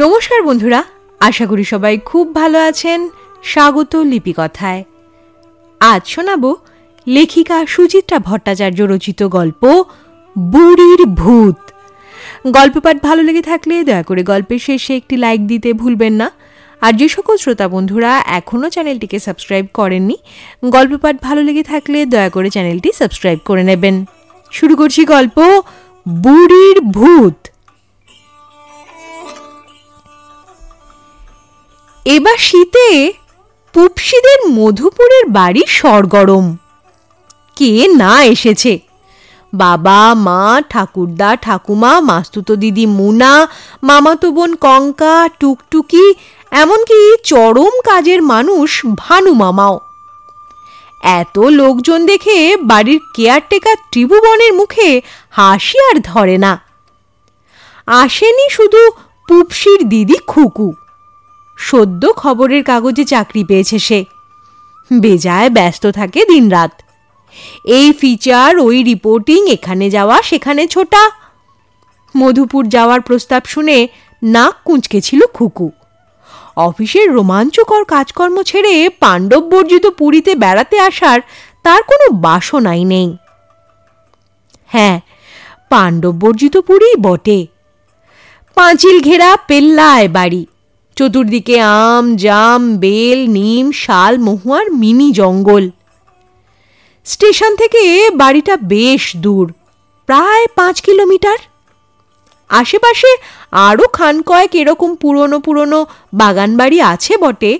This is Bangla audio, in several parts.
নমস্কার বন্ধুরা আশা করি সবাই খুব ভালো আছেন স্বাগত লিপিকথায় আজ শোনাব লেখিকা সুচিত্রা ভট্টাচার্য রচিত গল্প বুড়ির ভূত গল্প পাঠ ভালো লেগে থাকলে দয়া করে গল্পের শেষে একটি লাইক দিতে ভুলবেন না আর যে সকল শ্রোতা বন্ধুরা এখনও চ্যানেলটিকে সাবস্ক্রাইব করেননি গল্প পাঠ ভালো লেগে থাকলে দয়া করে চ্যানেলটি সাবস্ক্রাইব করে নেবেন শুরু করছি গল্প বুড়ির ভূত এবার শীতে পুপসিদের মধুপুরের বাড়ি সরগরম কে না এসেছে বাবা মা ঠাকুরদা ঠাকুমা মাস্তুতো দিদি মুনা মামাতো বোন কঙ্কা টুকটুকি এমনকি চরম কাজের মানুষ ভানু মামাও এত লোকজন দেখে বাড়ির কেয়ারটেকার ত্রিভুবনের মুখে হাসি আর ধরে না আসেনি শুধু পুপসির দিদি খুকু সদ্য খবরের কাগজে চাকরি পেয়েছে সে বেজায় ব্যস্ত থাকে দিনরাত এই ফিচার ওই রিপোর্টিং এখানে যাওয়া সেখানে ছোটা মধুপুর যাওয়ার প্রস্তাব শুনে নাক কুঁচকেছিল খুকু অফিসের রোমাঞ্চকর কাজকর্ম ছেড়ে পাণ্ডব বর্জিত পুরীতে বেড়াতে আসার তার কোনো বাসনাই নেই হ্যাঁ পাণ্ডব বর্জিত পুরী বটে পাঁচিল ঘেরা পেল্লায় বাড়ি চতুর্দিকে আম জাম বেল নিম শাল মহুয়ার মিনি জঙ্গল স্টেশন থেকে বাড়িটা বেশ দূর প্রায় পাঁচ কিলোমিটার আশেপাশে আরও খান কয়েক এরকম পুরনো পুরনো বাড়ি আছে বটে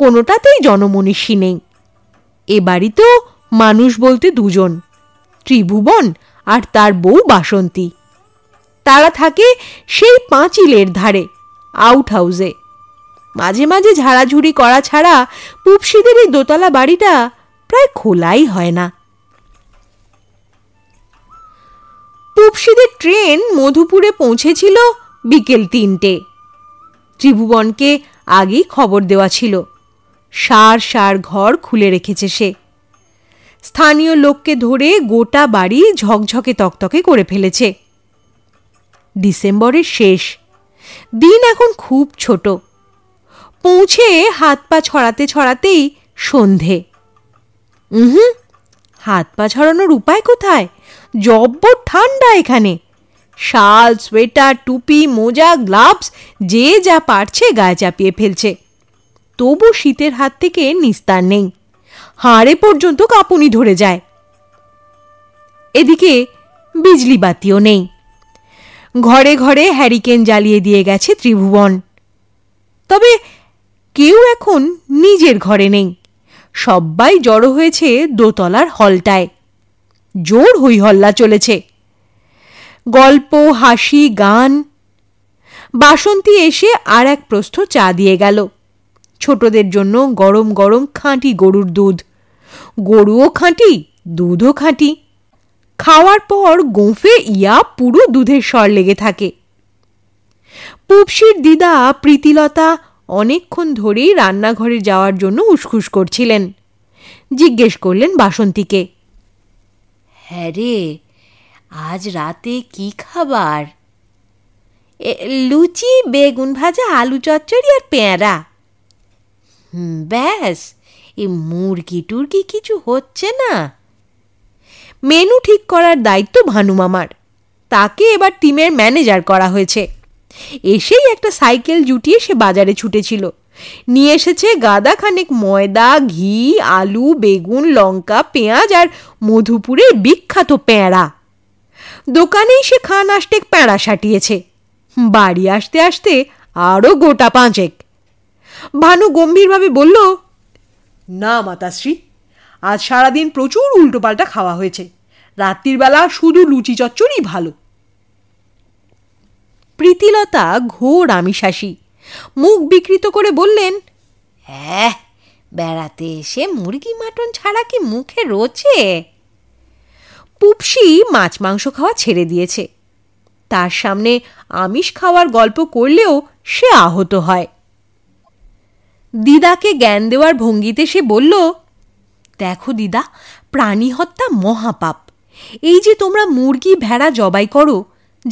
কোনোটাতেই জনমনীষী নেই এ বাড়িতেও মানুষ বলতে দুজন ত্রিভুবন আর তার বউ বাসন্তী তারা থাকে সেই পাঁচিলের ধারে আউট হাউসে মাঝে মাঝে ঝাড়াঝুড়ি করা ছাড়া পুপসিদের এই দোতলা বাড়িটা প্রায় খোলাই হয় না পুপসিদের ট্রেন মধুপুরে পৌঁছেছিল বিকেল তিনটে ত্রিভুবনকে আগেই খবর দেওয়া ছিল সার সার ঘর খুলে রেখেছে সে স্থানীয় লোককে ধরে গোটা বাড়ি ঝকঝকে তকতকে করে ফেলেছে ডিসেম্বরের শেষ দিন এখন খুব ছোট পৌঁছে হাত পা ছড়াতে ছড়াতেই সন্ধে হুম হাত পা ছড়ানোর উপায় কোথায় জব্বর ঠান্ডা এখানে শাল সোয়েটার টুপি মোজা গ্লাভস যে যা পারছে গায়ে চাপিয়ে ফেলছে তবু শীতের হাত থেকে নিস্তার নেই হাড়ে পর্যন্ত কাঁপুনি ধরে যায় এদিকে বিজলি বাতিও নেই ঘরে ঘরে হ্যারিকেন জ্বালিয়ে দিয়ে গেছে ত্রিভুবন তবে কেউ এখন নিজের ঘরে নেই সবাই জড়ো হয়েছে দোতলার হলটায় জোর হইহল্লা চলেছে গল্প হাসি গান বাসন্তী এসে আর এক প্রস্থ চা দিয়ে গেল ছোটদের জন্য গরম গরম খাঁটি গরুর দুধ গরুও খাঁটি দুধও খাঁটি খাওয়ার পর গোঁফে ইয়া পুরো দুধের স্বর লেগে থাকে পুপসির দিদা প্রীতিলতা অনেকক্ষণ ধরেই রান্নাঘরে যাওয়ার জন্য উসখুস করছিলেন জিজ্ঞেস করলেন বাসন্তীকে হ্যাঁ রে আজ রাতে কি খাবার লুচি বেগুন ভাজা আলু চচ্চড়ি আর পেঁড়া ব্যাস এ মুরগি টুরগি কিছু হচ্ছে না মেনু ঠিক করার দায়িত্ব ভানুমামার তাকে এবার টিমের ম্যানেজার করা হয়েছে এসেই একটা সাইকেল জুটিয়ে সে বাজারে ছুটেছিল নিয়ে এসেছে গাদা খানেক ময়দা ঘি আলু বেগুন লঙ্কা পেঁয়াজ আর মধুপুরের বিখ্যাত পেঁড়া দোকানেই সে খান আষ্টেক পেঁড়া সাটিয়েছে বাড়ি আসতে আসতে আরও গোটা পাঁচেক ভানু গম্ভীরভাবে বলল না মাতাশ্রী আজ সারাদিন প্রচুর উল্টোপাল্টা খাওয়া হয়েছে রাত্রিবেলা শুধু লুচি চচ্চড়ি ভালো প্রীতিলতা ঘোর আমিশাসী মুখ বিকৃত করে বললেন হ্যাঁ বেড়াতে এসে মুরগি মাটন ছাড়া কি মুখে রোচে পুপসি মাছ মাংস খাওয়া ছেড়ে দিয়েছে তার সামনে আমিষ খাওয়ার গল্প করলেও সে আহত হয় দিদাকে জ্ঞান দেওয়ার ভঙ্গিতে সে বলল দেখো দিদা প্রাণী হত্যা মহাপাপ এই যে তোমরা মুরগি ভেড়া জবাই করো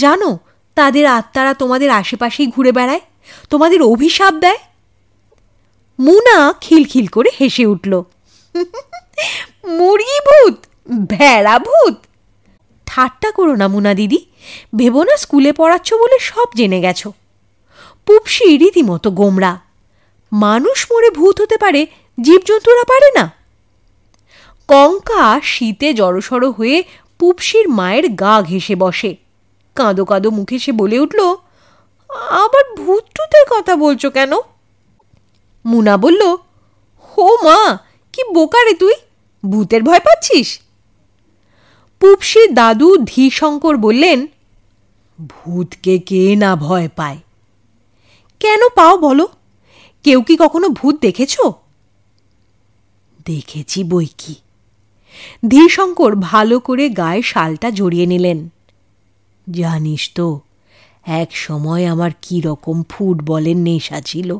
জানো তাদের আত্মারা তোমাদের আশেপাশেই ঘুরে বেড়ায় তোমাদের অভিশাপ দেয় মুনা খিলখিল করে হেসে উঠল মুরগি ভূত ভেড়া ভূত ঠাট্টা করো না মুনা দিদি ভেবো না স্কুলে পড়াচ্ছ বলে সব জেনে গেছ পুপসি রীতিমতো গোমরা মানুষ মরে ভূত হতে পারে জীবজন্তুরা পারে না কঙ্কা শীতে জড়সড় হয়ে পুপসির মায়ের গা ঘেঁষে বসে কাঁদো কাঁদো মুখে সে বলে উঠল আবার ভূতটুতের কথা বলছো কেন মুনা বলল হো মা কি বোকারে তুই ভূতের ভয় পাচ্ছিস পুপসির দাদু ধীশঙ্কর বললেন ভূতকে কে না ভয় পায় কেন পাও বলো কেউ কি কখনো ভূত দেখেছ দেখেছি বই কি ধীরশঙ্কর ভালো করে গায়ে শালটা জড়িয়ে নিলেন জানিস তো এক সময় আমার কি রকম ফুটবলের নেশা ছিল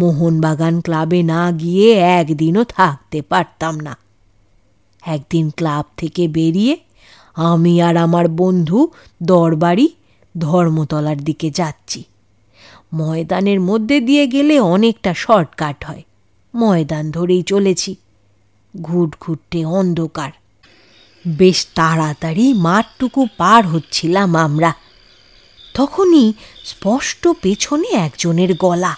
মোহনবাগান ক্লাবে না গিয়ে একদিনও থাকতে পারতাম না একদিন ক্লাব থেকে বেরিয়ে আমি আর আমার বন্ধু দরবারি ধর্মতলার দিকে যাচ্ছি ময়দানের মধ্যে দিয়ে গেলে অনেকটা শর্টকাট হয় ময়দান ধরেই চলেছি ঘুট ঘুটঘুটে অন্ধকার বেশ তাড়াতাড়ি মাঠটুকু পার হচ্ছিলাম আমরা তখনই স্পষ্ট পেছনে একজনের গলা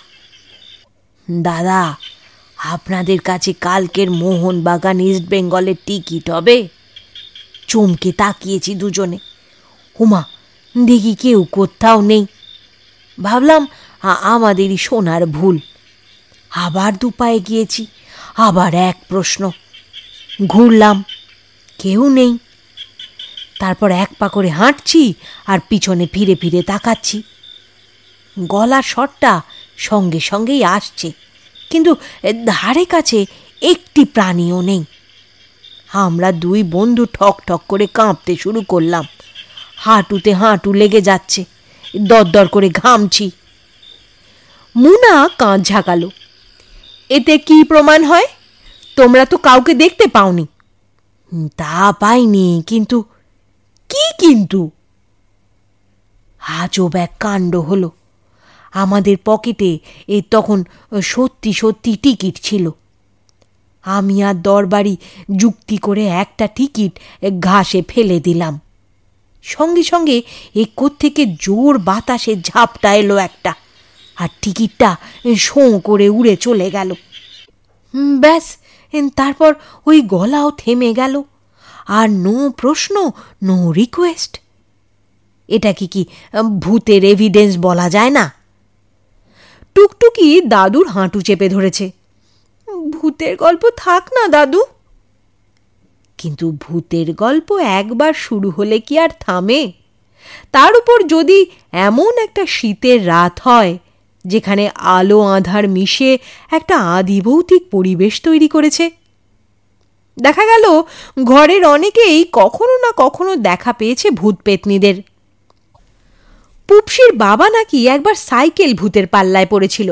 দাদা আপনাদের কাছে কালকের মোহনবাগান ইস্ট বেঙ্গলের টিকিট হবে চমকে তাকিয়েছি দুজনে উমা দেখি কেউ কোথাও নেই ভাবলাম আমাদেরই সোনার ভুল আবার দুপায়ে গিয়েছি আবার এক প্রশ্ন ঘুরলাম কেউ নেই তারপর এক পা করে হাঁটছি আর পিছনে ফিরে ফিরে তাকাচ্ছি গলার স্বরটা সঙ্গে সঙ্গেই আসছে কিন্তু ধারে কাছে একটি প্রাণীও নেই আমরা দুই বন্ধু ঠক ঠক করে কাঁপতে শুরু করলাম হাঁটুতে হাঁটু লেগে যাচ্ছে দরদর করে ঘামছি মুনা কাঁধ ঝাঁকালো এতে কি প্রমাণ হয় তোমরা তো কাউকে দেখতে পাওনি তা পাইনি কিন্তু কি কিন্তু আজব এক কাণ্ড হলো আমাদের পকেটে এ তখন সত্যি সত্যি টিকিট ছিল আমি আর দরবারি যুক্তি করে একটা টিকিট ঘাসে ফেলে দিলাম সঙ্গে সঙ্গে এ থেকে জোর বাতাসে ঝাপটা এলো একটা আর টিকিটটা শোঁ করে উড়ে চলে গেল ব্যাস তারপর ওই গলাও থেমে গেল আর নো প্রশ্ন নো রিকোয়েস্ট এটা কি কি ভূতের এভিডেন্স বলা যায় না টুকটুকি দাদুর হাঁটু চেপে ধরেছে ভূতের গল্প থাক না দাদু কিন্তু ভূতের গল্প একবার শুরু হলে কি আর থামে তার উপর যদি এমন একটা শীতের রাত হয় যেখানে আলো আঁধার মিশে একটা আদিভৌতিক পরিবেশ তৈরি করেছে দেখা গেল ঘরের অনেকেই কখনো না কখনো দেখা পেয়েছে ভূত পেতনিদের পুপসির বাবা নাকি একবার সাইকেল ভূতের পাল্লায় পড়েছিল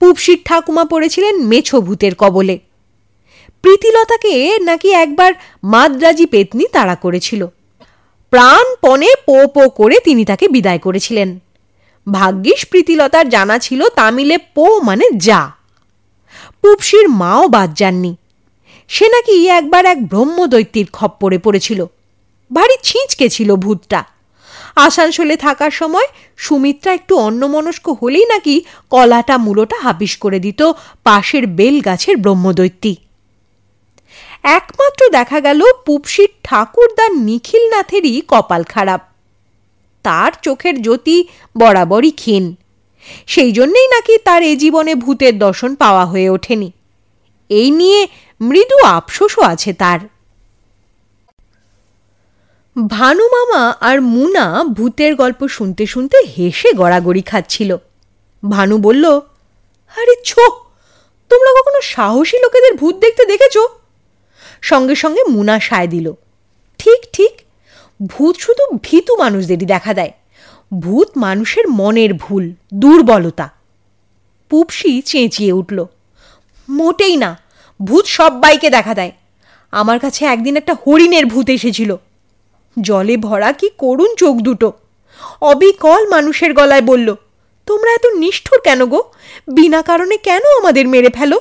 পুপসির ঠাকুমা পড়েছিলেন মেছো ভূতের কবলে প্রীতিলতাকে নাকি একবার মাদ্রাজি পেতনি তাড়া করেছিল প্রাণপণে পো পো করে তিনি তাকে বিদায় করেছিলেন ভাগ্যিস প্রীতিলতার জানা ছিল তামিলে পো মানে যা পুপসির মাও বাদ যাননি সে নাকি একবার এক ব্রহ্মদৈত্যের খপ্পরে পড়েছিল ভারী ছিঁচকে ছিল ভূতটা আসানসোলে থাকার সময় সুমিত্রা একটু অন্যমনস্ক হলেই নাকি কলাটা মূলোটা হাবিস করে দিত পাশের বেল গাছের ব্রহ্মদৈত্যী একমাত্র দেখা গেল পুপসির ঠাকুরদার নিখিলনাথেরই কপাল খারাপ তার চোখের জ্যোতি বরাবরই ক্ষীণ সেই জন্যেই নাকি তার এ জীবনে ভূতের দর্শন পাওয়া হয়ে ওঠেনি এই নিয়ে মৃদু আফসোসও আছে তার ভানু মামা আর মুনা ভূতের গল্প শুনতে শুনতে হেসে গড়াগড়ি খাচ্ছিল ভানু বলল আরে ছো তোমরা কখনো সাহসী লোকেদের ভূত দেখতে দেখেছ সঙ্গে সঙ্গে মুনা সায় দিল ঠিক ঠিক ভূত শুধু ভীতু মানুষদেরই দেখা দেয় ভূত মানুষের মনের ভুল দুর্বলতা পুপসি চেঁচিয়ে উঠল মোটেই না ভূত সব্বাইকে দেখা দেয় আমার কাছে একদিন একটা হরিণের ভূত এসেছিল জলে ভরা কি করুণ চোখ দুটো অবিকল মানুষের গলায় বলল তোমরা এত নিষ্ঠুর কেন গো বিনা কারণে কেন আমাদের মেরে ফেলো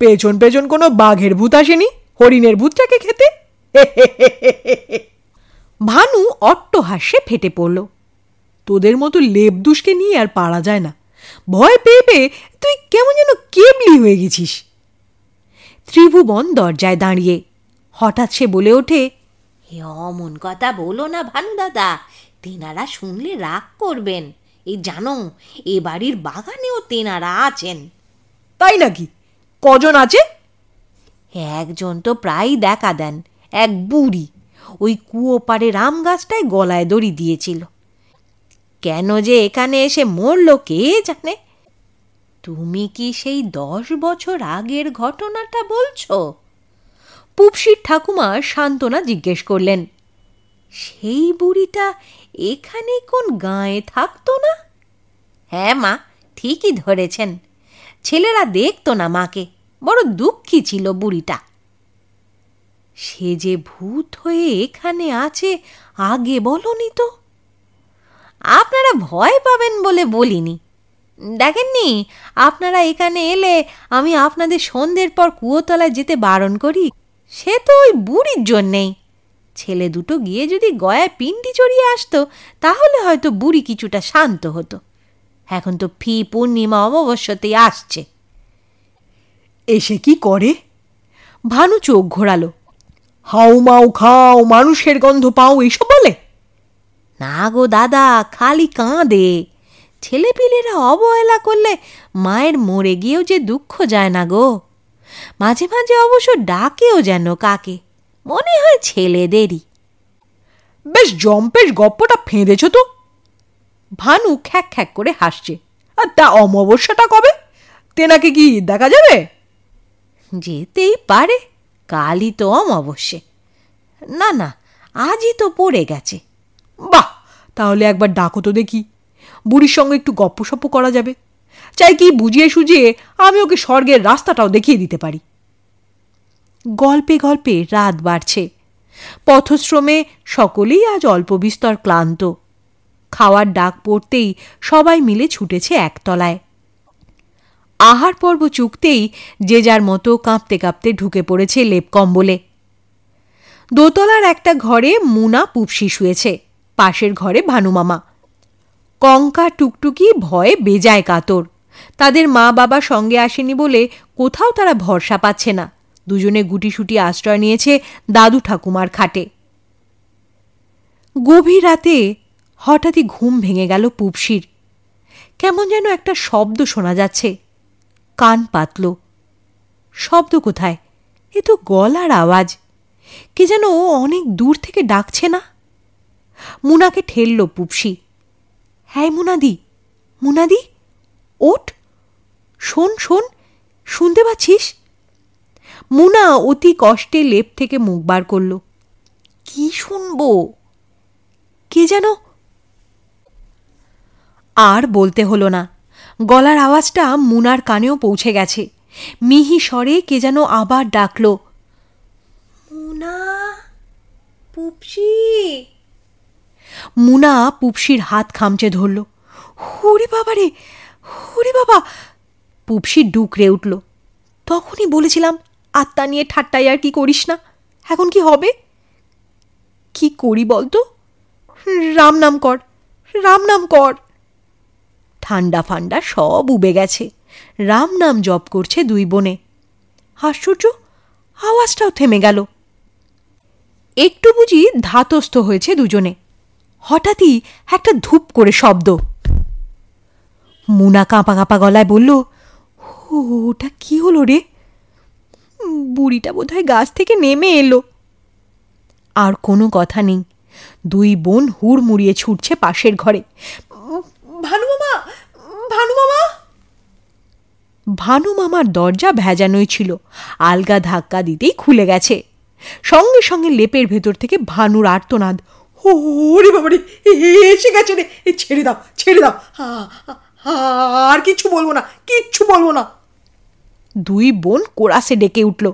পেছন পেছন কোনো বাঘের ভূত আসেনি হরিণের ভূতটাকে খেতে ভানু অট্ট হাসে ফেটে পড়ল তোদের মতো লেবদুষকে নিয়ে আর পারা যায় না ভয় পেয়ে পেয়ে তুই কেমন যেন কেবলি হয়ে গেছিস ত্রিভুবন দরজায় দাঁড়িয়ে হঠাৎ সে বলে ওঠে হে অমন কথা বলো না ভানু দাদা তেনারা শুনলে রাগ করবেন এই জানো এ বাড়ির বাগানেও তেনারা আছেন তাই নাকি কজন আছে একজন তো প্রায়ই দেখা দেন এক বুড়ি ওই কুয়ো পাড়ে রাম গাছটায় গলায় দড়ি দিয়েছিল কেন যে এখানে এসে মরল কে জানে তুমি কি সেই দশ বছর আগের ঘটনাটা বলছো পুপসির ঠাকুমা সান্ত্বনা জিজ্ঞেস করলেন সেই বুড়িটা এখানে কোন গাঁয়ে থাকতো না হ্যাঁ মা ঠিকই ধরেছেন ছেলেরা দেখতো না মাকে বড় দুঃখী ছিল বুড়িটা সে যে ভূত হয়ে এখানে আছে আগে বলনি তো আপনারা ভয় পাবেন বলে বলিনি দেখেননি আপনারা এখানে এলে আমি আপনাদের সন্ধ্যের পর কুয়োতলায় যেতে বারণ করি সে তো ওই বুড়ির জন্যেই ছেলে দুটো গিয়ে যদি গয়ায় পিন্ডি চড়িয়ে আসতো তাহলে হয়তো বুড়ি কিছুটা শান্ত হতো এখন তো ফি পূর্ণিমা অমাবস্যাতেই আসছে এসে কি করে ভানু চোখ ঘোরালো মাউ খাও মানুষের গন্ধ পাও এইসব বলে না গো দাদা খালি কাঁদে ছেলেপিলেরা অবহেলা করলে মায়ের মরে গিয়েও যে দুঃখ যায় না গো মাঝে মাঝে অবশ্য ডাকেও যেন কাকে মনে হয় ছেলেদেরই বেশ জম্পেশ গপ্পটা ফেঁদেছ তো ভানু খ্যাক খ্যাক করে হাসছে আর তা অমাবস্যাটা কবে তেনাকে কি দেখা যাবে যেতেই পারে কালই তো অমাবস্যে না না আজই তো পড়ে গেছে বাহ তাহলে একবার ডাকো তো দেখি বুড়ির সঙ্গে একটু সপ্প করা যাবে চাই কি বুঝিয়ে সুঝিয়ে আমি ওকে স্বর্গের রাস্তাটাও দেখিয়ে দিতে পারি গল্পে গল্পে রাত বাড়ছে পথশ্রমে সকলেই আজ অল্প বিস্তর ক্লান্ত খাওয়ার ডাক পড়তেই সবাই মিলে ছুটেছে একতলায় আহার পর্ব চুকতেই যে যার মতো কাঁপতে কাঁপতে ঢুকে পড়েছে লেপ কম্বলে দোতলার একটা ঘরে মুনা পুপসি শুয়েছে পাশের ঘরে ভানুমামা কঙ্কা টুকটুকি ভয়ে বেজায় কাতর তাদের মা বাবা সঙ্গে আসেনি বলে কোথাও তারা ভরসা পাচ্ছে না দুজনে গুটিসুটি আশ্রয় নিয়েছে দাদু ঠাকুমার খাটে গভীর রাতে হঠাৎই ঘুম ভেঙে গেল পুপসির কেমন যেন একটা শব্দ শোনা যাচ্ছে কান পাতল শব্দ কোথায় এ তো গলার আওয়াজ কে যেন অনেক দূর থেকে ডাকছে না মুনাকে ঠেলল পুপসি হ্যাঁ মুনাদি মুনাদি ওট শোন শোন শুনতে পাচ্ছিস মুনা অতি কষ্টে লেপ থেকে মুখ বার করল কি শুনব কে যেন আর বলতে হলো না গলার আওয়াজটা মুনার কানেও পৌঁছে গেছে মিহি স্বরে কে যেন আবার ডাকল মুনা পুপসি মুনা পুপসির হাত খামচে ধরল হরি বাবা রে হরি বাবা পুপসি ডুকরে উঠল তখনই বলেছিলাম আত্মা নিয়ে ঠাট্টাই আর কি করিস না এখন কি হবে কি করি বলতো রাম নাম কর রাম নাম কর ঠান্ডা ফান্ডা সব উবে গেছে রাম নাম জপ করছে দুই বোনে আশ্চর্য আওয়াজটাও থেমে গেল একটু বুঝি ধাতস্থ হয়েছে দুজনে হঠাৎই একটা ধূপ করে শব্দ মুনা কাঁপা কাঁপা গলায় বলল ওটা কি হলো রে বুড়িটা বোধহয় গাছ থেকে নেমে এলো আর কোনো কথা নেই দুই বোন হুড়মুড়িয়ে ছুটছে পাশের ঘরে ভানু মামা ভানু মামা ভানু মামার দরজা ভেজানোই ছিল আলগা ধাক্কা দিতেই খুলে গেছে সঙ্গে সঙ্গে লেপের ভেতর থেকে ভানুর আর্তনাদ ওরে বাবারে এসে গেছে রে ছেড়ে দাও ছেড়ে দাও আর কিচ্ছু বলবো না কিচ্ছু বলবো না দুই বোন কোরাসে ডেকে উঠল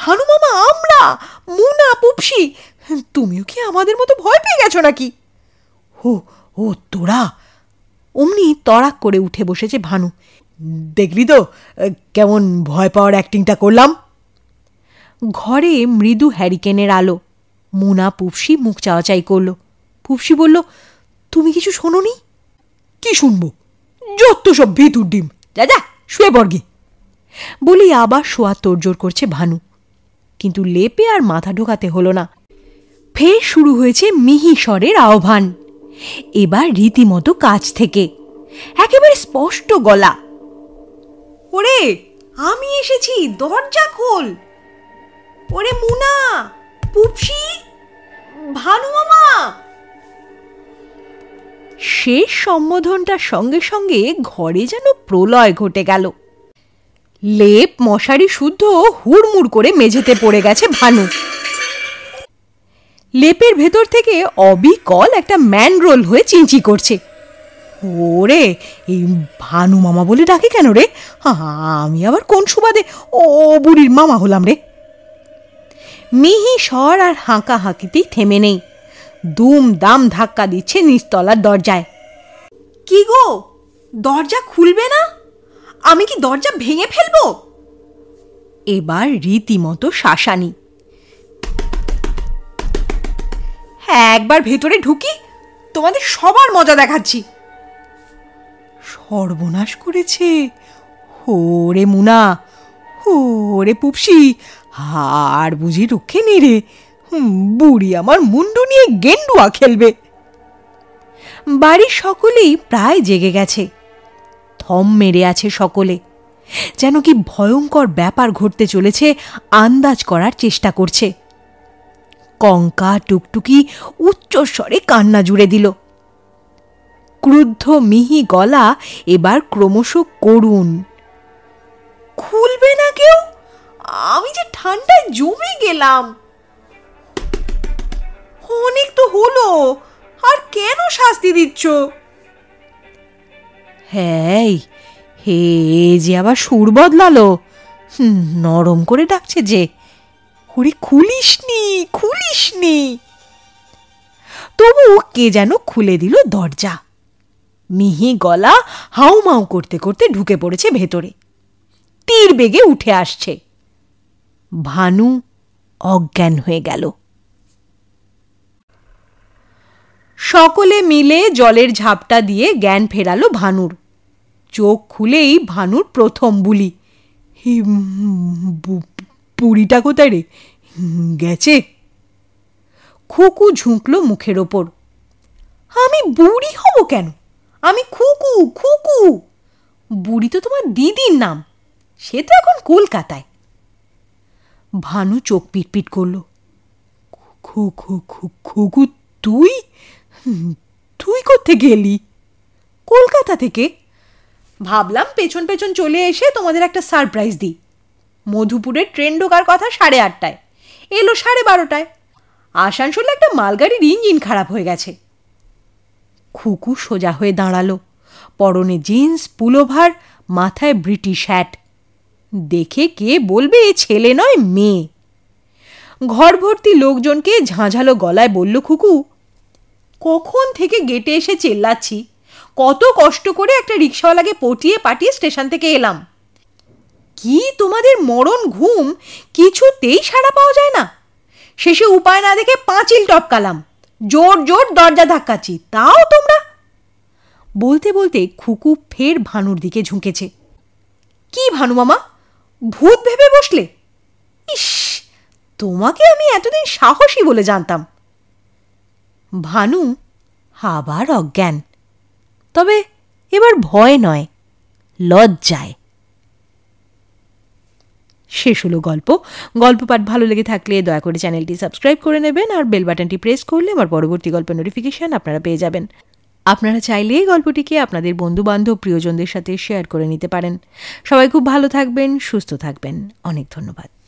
ভানু মামা আমরা মুনা পুপসি তুমিও কি আমাদের মতো ভয় পেয়ে গেছো নাকি ও ও তোরা অমনি তড়াক করে উঠে বসেছে ভানু দেখলি তো কেমন ভয় পাওয়ার অ্যাক্টিংটা করলাম ঘরে মৃদু হ্যারিকেনের আলো মুনা পুপসি মুখ চাওয়াচাই করল পুপসি বলল তুমি কিছু শোনোনি কি শুনবো যত সব ভিতুর ডিম যা যা শুয়ে বর্গে বলি আবার শোয়া তোড়জোড় করছে ভানু কিন্তু লেপে আর মাথা ঢোকাতে হলো না ফের শুরু হয়েছে মিহি স্বরের আহ্বান এবার রীতিমতো কাছ থেকে একেবারে স্পষ্ট গলা ওরে আমি এসেছি দরজা খোল ওরে মুনা পুপসি ভানু মামা শেষ সম্বোধনটার সঙ্গে সঙ্গে ঘরে যেন প্রলয় ঘটে গেল লেপ মশারি শুদ্ধ হুড়মুড় করে মেঝেতে পড়ে গেছে ভানু লেপের ভেতর থেকে অবিকল একটা ম্যান রোল হয়ে চিঞ্চি করছে ওরে এই ভানু মামা বলে ডাকে কেন রে আমি আবার কোন সুবাদে ও বুড়ির মামা হলাম রে মিহি স্বর আর হাঁকা হাঁকিতেই থেমে নেই দুম দাম ধাক্কা দিচ্ছে নিস্তলার দরজায় কি গো দরজা খুলবে না আমি কি দরজা ভেঙে ফেলবো এবার রীতিমতো শাসানি একবার ভেতরে ঢুকি তোমাদের সবার মজা দেখাচ্ছি সর্বনাশ করেছে হো রে মুনা হো রে পুপসি আর বুঝি রক্ষে নেই রে বুড়ি আমার মুন্ডু নিয়ে গেন্ডুয়া খেলবে বাড়ির সকলেই প্রায় জেগে গেছে থম মেরে আছে সকলে যেন কি ভয়ঙ্কর ব্যাপার ঘটতে চলেছে আন্দাজ করার চেষ্টা করছে কঙ্কা টুকটুকি উচ্চস্বরে কান্না জুড়ে দিল ক্রুদ্ধ মিহি গলা এবার ক্রমশ করুন খুলবে না কেউ আমি যে ঠান্ডায় জমে গেলাম অনেক তো হলো আর কেন শাস্তি দিচ্ছ হ্যাঁ হে যে আবার সুর বদলালো নরম করে ডাকছে যে ওরে খুলিসনি খুলিসনি তবু কে যেন খুলে দিল দরজা মিহি গলা হাউমাউ করতে করতে ঢুকে পড়েছে ভেতরে তীর বেগে উঠে আসছে ভানু অজ্ঞান হয়ে গেল সকলে মিলে জলের ঝাপটা দিয়ে জ্ঞান ফেরালো ভানুর চোখ খুলেই ভানুর প্রথম বুলি পুরিটা কোথায় রে গেছে খুকু ঝুঁকলো মুখের ওপর আমি বুড়ি হব কেন আমি খুকু খুকু বুড়ি তো তোমার দিদির নাম সে তো এখন কলকাতায় ভানু চোখ পিটপিট করল খুকু তুই তুই করতে গেলি কলকাতা থেকে ভাবলাম পেছন পেছন চলে এসে তোমাদের একটা সারপ্রাইজ দিই মধুপুরের ট্রেন ঢোকার কথা সাড়ে আটটায় এলো সাড়ে বারোটায় আসানসোলে একটা মালগাড়ির ইঞ্জিন খারাপ হয়ে গেছে খুকু সোজা হয়ে দাঁড়ালো পরনে জিন্স পুলোভার মাথায় ব্রিটিশ হ্যাট দেখে কে বলবে এ ছেলে নয় মেয়ে ঘর ভর্তি লোকজনকে ঝাঁঝালো গলায় বলল খুকু কখন থেকে গেটে এসে চেল্লাচ্ছি কত কষ্ট করে একটা রিক্সাওয়ালাকে পটিয়ে পাটিয়ে স্টেশন থেকে এলাম কি তোমাদের মরণ ঘুম কিছুতেই সাড়া পাওয়া যায় না শেষে উপায় না দেখে পাঁচিল টপকালাম জোর জোর দরজা ধাক্কাচ্ছি তাও তোমরা বলতে বলতে খুকু ফের ভানুর দিকে ঝুঁকেছে কি ভানু মামা ভূত ভেবে বসলে ইস তোমাকে আমি এতদিন সাহসী বলে জানতাম ভানু আবার অজ্ঞান তবে এবার ভয় নয় লজ্জায় শেষ হলো গল্প গল্প পাঠ ভালো লেগে থাকলে দয়া করে চ্যানেলটি সাবস্ক্রাইব করে নেবেন আর বেল বাটনটি প্রেস করলে আমার পরবর্তী গল্পের নোটিফিকেশান আপনারা পেয়ে যাবেন আপনারা চাইলে এই গল্পটিকে আপনাদের বন্ধুবান্ধব প্রিয়জনদের সাথে শেয়ার করে নিতে পারেন সবাই খুব ভালো থাকবেন সুস্থ থাকবেন অনেক ধন্যবাদ